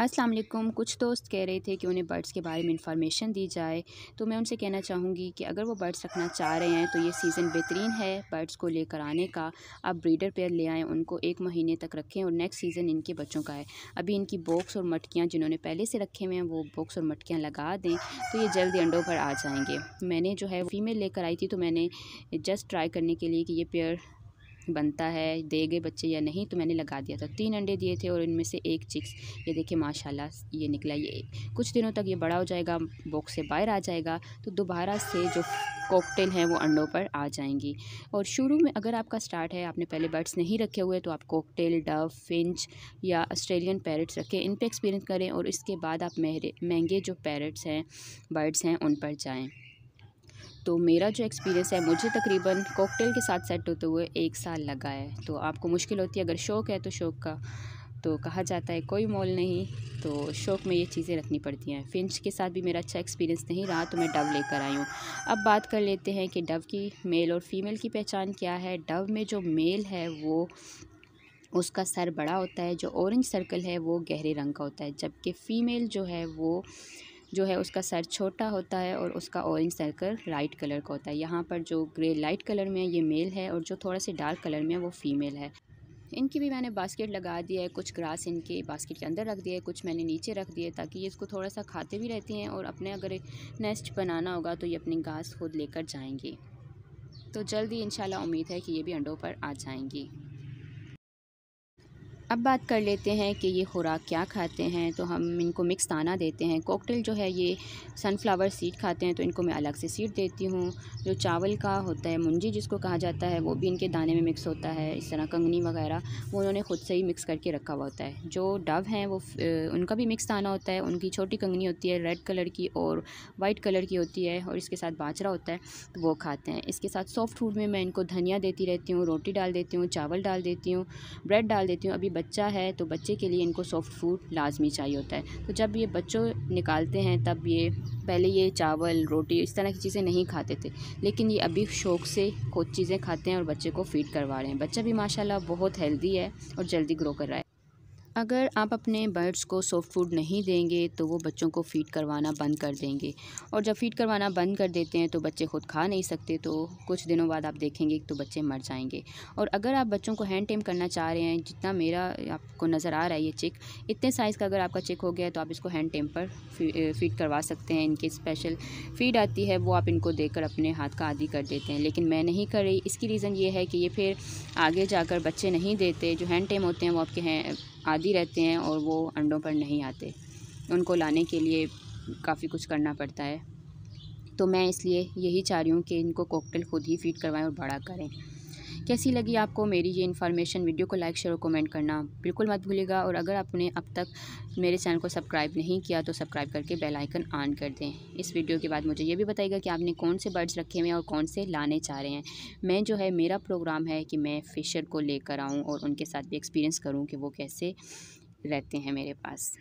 अस्सलाम वालेकुम कुछ दोस्त कह रहे थे कि उन्हें बर्ड्स के बारे में इंफॉर्मेशन दी जाए तो मैं उनसे कहना चाहूँगी कि अगर वो बर्ड्स रखना चाह रहे हैं तो ये सीज़न बेहतरीन है बर्ड्स को लेकर आने का आप ब्रीडर पेयर ले आएँ उनको एक महीने तक रखें और नेक्स्ट सीज़न इनके बच्चों का है अभी इनकी बॉक्स और मटकियाँ जिन्होंने पहले से रखे हुए हैं वो बॉक्स और मटकियाँ लगा दें तो ये जल्दी अंडों पर आ जाएंगे मैंने जो है फीमेल लेकर आई थी तो मैंने जस्ट ट्राई करने के लिए कि ये पेयर बनता है गए बच्चे या नहीं तो मैंने लगा दिया था तीन अंडे दिए थे और इनमें से एक चिक्स ये देखिए माशाल्लाह ये निकला ये कुछ दिनों तक ये बड़ा हो जाएगा बॉक्स से बाहर आ जाएगा तो दोबारा से जो कॉकटेल हैं वो अंडों पर आ जाएंगी और शुरू में अगर आपका स्टार्ट है आपने पहले बर्ड्स नहीं रखे हुए तो आप कॉकटेल डव फिंच या ऑस्ट्रेलियन पैरट्स रखें इन पर एक्सपीरियंस करें और इसके बाद आप महरे महंगे जो पैरट्स हैं बर्ड्स हैं उन पर जाएँ तो मेरा जो एक्सपीरियंस है मुझे तकरीबन कॉकटेल के साथ सेट होते हुए एक साल लगा है तो आपको मुश्किल होती है अगर शौक़ है तो शौक़ का तो कहा जाता है कोई मॉल नहीं तो शौक़ में ये चीज़ें रखनी पड़ती हैं फिंच के साथ भी मेरा अच्छा एक्सपीरियंस नहीं रहा तो मैं डव लेकर आई हूँ अब बात कर लेते हैं कि डव की मेल और फीमेल की पहचान क्या है डव में जो मेल है वो उसका सर बड़ा होता है जो ऑरेंज सर्कल है वो गहरे रंग का होता है जबकि फ़ीमेल जो है वो जो है उसका सर छोटा होता है और उसका ऑरेंज सर्कल राइट कलर का होता है यहाँ पर जो ग्रे लाइट कलर में है ये मेल है और जो थोड़ा सा डार्क कलर में है वो फीमेल है इनकी भी मैंने बास्केट लगा दिया है कुछ ग्रास इनके बास्केट के अंदर रख दिया है कुछ मैंने नीचे रख दिया है ताकि ये इसको थोड़ा सा खाते भी रहती हैं और अपने अगर नेस्ट बनाना होगा तो ये अपनी घास खुद लेकर जाएंगी तो जल्दी इंशाल्लाह उम्मीद है कि ये भी अंडों पर आ जाएंगी अब बात कर लेते हैं कि ये खुराक क्या खाते हैं तो हम इनको मिक्स दाना देते हैं कॉकटेल जो है ये सनफ्लावर सीड खाते हैं तो इनको मैं अलग से सीड देती हूँ जो चावल का होता है मुंजी जिसको कहा जाता है वो भी इनके दाने में मिक्स होता है इस तरह कंगनी वगैरह वो उन्होंने ख़ुद से ही मिक्स करके रखा हुआ होता है जो डव हैं वो उनका भी मिक्स दाना होता है उनकी छोटी कंगनी होती है रेड कलर की और वाइट कलर की होती है और इसके साथ बाजरा होता है तो वो खाते हैं इसके साथ सॉफ्ट फूड में मैं इनको धनिया देती रहती हूँ रोटी डाल देती हूँ चावल डाल देती हूँ ब्रेड डाल देती हूँ अभी बच्चा है तो बच्चे के लिए इनको सॉफ्ट फूड लाजमी चाहिए होता है तो जब ये बच्चों निकालते हैं तब ये पहले ये चावल रोटी इस तरह की चीज़ें नहीं खाते थे लेकिन ये अभी शौक़ से खुद चीज़ें खाते हैं और बच्चे को फीड करवा रहे हैं बच्चा भी माशाल्लाह बहुत हेल्दी है और जल्दी ग्रो कर रहा है अगर आप अपने बर्ड्स को सॉफ्ट फूड नहीं देंगे तो वो बच्चों को फीड करवाना बंद कर देंगे और जब फीड करवाना बंद कर देते हैं तो बच्चे खुद खा नहीं सकते तो कुछ दिनों बाद आप देखेंगे तो बच्चे मर जाएंगे और अगर आप बच्चों को हैंड टेम करना चाह रहे हैं जितना मेरा आपको नज़र आ रहा है ये चिक इतने साइज़ का अगर आपका चिक हो गया तो आप इसको हैंड टेम पर फीड करवा सकते हैं इनकी स्पेशल फीड आती है वो आप इनको देकर अपने हाथ का आदि कर देते हैं लेकिन मैं नहीं कर रही इसकी रीज़न ये है कि ये फिर आगे जाकर बच्चे नहीं देते जो हैंड टेम होते हैं वो आपके हैं आदि रहते हैं और वो अंडों पर नहीं आते उनको लाने के लिए काफ़ी कुछ करना पड़ता है तो मैं इसलिए यही चाह रही हूँ कि इनको कॉकटेल खुद ही फीड करवाएं और बड़ा करें कैसी लगी आपको मेरी ये इन्फॉर्मेशन वीडियो को लाइक शेयर और कमेंट करना बिल्कुल मत भूलिएगा और अगर आपने अब तक मेरे चैनल को सब्सक्राइब नहीं किया तो सब्सक्राइब करके बेल आइकन ऑन कर दें इस वीडियो के बाद मुझे ये भी बताइएगा कि आपने कौन से बर्ड्स रखे हुए हैं और कौन से लाने चाह रहे हैं मैं जो है मेरा प्रोग्राम है कि मैं फ़िशर को लेकर आऊँ और उनके साथ भी एक्सपीरियंस करूँ कि वो कैसे रहते हैं मेरे पास